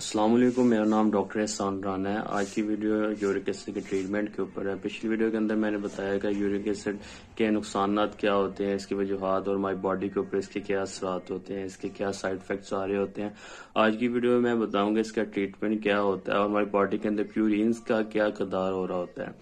अस्सलाम वालेकुम मेरा नाम डॉक्टर एहसान राना है आज की वीडियो यूरिक एसिड के ट्रीटमेंट के ऊपर है पिछली वीडियो के अंदर मैंने बताया कि यूरिक एसिड के नुकसान क्या होते हैं इसकी वजूहत और हमारी बॉडी के ऊपर इसके क्या असरात होते हैं इसके क्या साइड इफेक्ट्स आ रहे होते हैं आज की वीडियो में मैं बताऊंगा इसका ट्रीटमेंट क्या होता है और हमारी बॉडी के अंदर प्यूरिन का क्या किरदार हो रहा होता है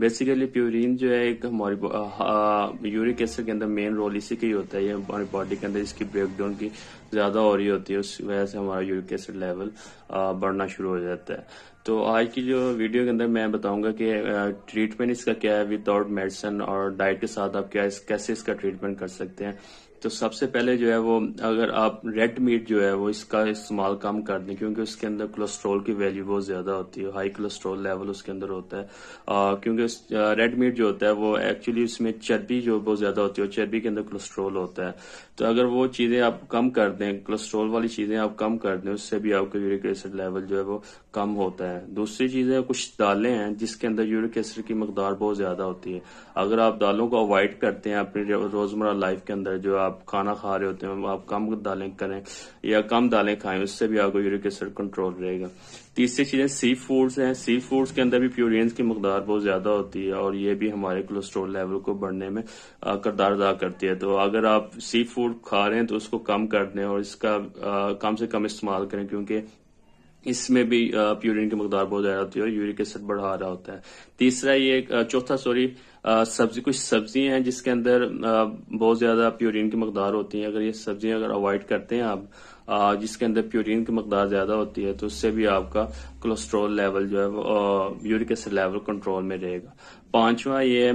बेसिकली प्यूरिन जो है एक हमारी यूरिक एसिड के अंदर मेन रोल इसी के ही होता है ये हमारी बॉडी के अंदर इसकी डाउन की ज्यादा हो रही होती है उस वजह से हमारा यूरिक एसिड लेवल बढ़ना शुरू हो जाता है तो आज की जो वीडियो के अंदर मैं बताऊंगा कि ट्रीटमेंट इसका क्या है विदाउट मेडिसिन और डाइट के साथ आप क्या इस, कैसे इसका ट्रीटमेंट कर सकते हैं तो सबसे पहले जो है वो अगर आप रेड मीट जो है वो इसका इस्तेमाल कम कर दें क्योंकि उसके अंदर कोलेस्ट्रॉल की वैल्यू बहुत ज़्यादा होती है हाई कोलेस्ट्रॉल लेवल उसके अंदर होता है आ, क्योंकि रेड मीट जो होता है वो एक्चुअली उसमें चर्बी जो बहुत ज़्यादा होती है चर्बी के अंदर कोलेस्ट्रॉल होता है तो अगर वो चीज़ें आप कम कर दें कोलेस्ट्रॉल वाली चीज़ें आप कम कर दें उससे भी आपका यूरिक एसिड लेवल जो है वो कम होता है दूसरी चीज़ है कुछ दालें हैं जिसके अंदर यूरिक एसिड की मकदार बहुत ज़्यादा होती है अगर आप दालों को अवॉइड करते हैं अपनी रोज़मर्रा लाइफ के अंदर जो आप आप खाना खा रहे होते हैं आप कम दालें करें या कम दालें खाएं उससे भी आपको यूरिक एसिड कंट्रोल रहेगा तीसरी चीज़ें सी फूड्स हैं सी फूड्स के अंदर भी प्यूरियंस की मकदार बहुत ज़्यादा होती है और ये भी हमारे कोलेस्ट्रोल लेवल को बढ़ने में करदार अदा करती है तो अगर आप सी फूड खा रहे हैं तो उसको कम कर दें और इसका आ, कम से कम इस्तेमाल करें क्योंकि इसमें भी प्यूरिन की मकदार बहुत ज्यादा होती है और यूरिक एसिड बढ़ा रहा होता है तीसरा ये चौथा सॉरी सब्जी कुछ सब्जियां हैं जिसके अंदर बहुत ज्यादा प्यूरिन की मकदार होती है अगर ये सब्जियां अगर अवॉइड करते हैं आप जिसके अंदर प्यूरिन की मकदार ज्यादा होती है तो उससे भी आपका कोलेस्ट्रोल लेवल जो है यूरिक एसिड लेवल कंट्रोल में रहेगा पांचवा ये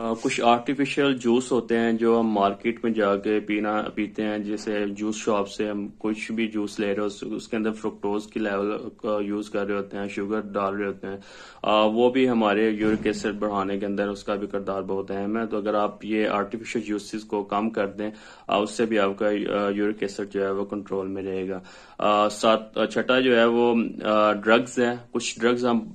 कुछ आर्टिफिशियल जूस होते हैं जो हम मार्केट में जाके पीना पीते हैं जैसे जूस शॉप से हम कुछ भी जूस ले रहे हो उसके अंदर फ्रुक्टोज की लेवल का यूज कर रहे होते हैं शुगर डाल रहे होते हैं आ, वो भी हमारे यूरिक एसिड बढ़ाने के अंदर उसका भी किरदार बहुत अहम है तो अगर आप ये आर्टिफिशियल जूसेस को कम कर दें आ, उससे भी आपका यूरिक एसिड जो है वो कंट्रोल में रहेगा छठा जो है वो ड्रग्स है कुछ ड्रग्स हम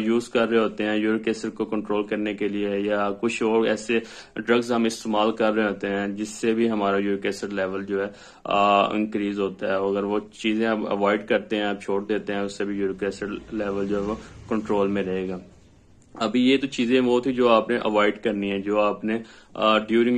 यूज कर रहे होते हैं यूरिक एसिड को कंट्रोल करने के लिए या कुछ और ऐसे ड्रग्स हम इस्तेमाल कर रहे होते हैं जिससे भी हमारा यूरिक एसिड लेवल जो है इंक्रीज होता है अगर वो चीजें आप अवॉइड करते हैं आप छोड़ देते हैं उससे भी यूरिक एसिड लेवल जो है वो कंट्रोल में रहेगा अभी ये तो चीजें वो थी जो आपने अवॉइड करनी है जो आपने ड्यूरिंग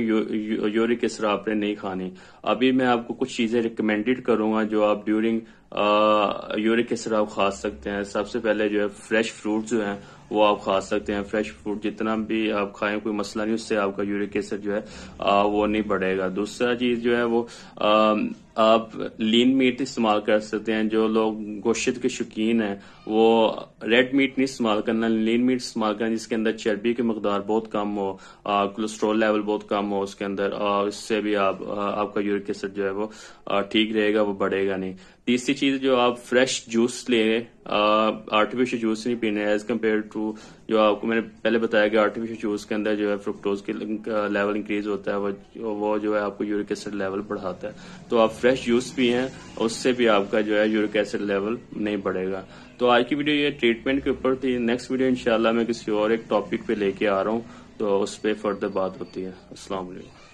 यूरिक एसिड आपने नहीं खानी अभी मैं आपको कुछ चीजें रिकमेंडेड करूंगा जो आप ड्यूरिंग यूरिक एसिड आप खा सकते हैं सबसे पहले जो है फ्रेश फ्रूट जो है वो आप खा सकते हैं फ्रेश फ्रूट जितना भी आप खाएं कोई मसला नहीं उससे आपका यूरिक एसिड जो है आ, वो नहीं बढ़ेगा दूसरा चीज जो है वो आ, आप लीन मीट इस्तेमाल कर सकते हैं जो लोग गोश्त के शौकीन हैं वो रेड मीट नहीं इस्तेमाल करना लीन मीट इस्तेमाल करना जिसके अंदर चर्बी की मकदार बहुत कम हो कोलेस्ट्रॉल लेवल बहुत कम हो उसके अंदर और इससे भी आप आ, आपका यूरिक एसिड जो है वो ठीक रहेगा वो बढ़ेगा नहीं तीसरी चीज जो आप फ्रेश जूस ले आर्टिफिशियल जूस नहीं पीने एज कम्पेयर टू जो आपको मैंने पहले बताया कि आर्टिफिशियल जूस के अंदर जो है फ्रुक्टोज के लेवल इंक्रीज होता है वो वो जो है आपको यूरिक एसिड लेवल बढ़ाता है तो आप फ्रेश जूस पिए उससे भी आपका जो है यूरिक एसिड लेवल नहीं बढ़ेगा तो आज की वीडियो ये ट्रीटमेंट के ऊपर थी नेक्स्ट वीडियो इनशाला मैं किसी और एक टॉपिक पे लेके आ रहा हूँ तो उस पर फर्दर बात होती है असला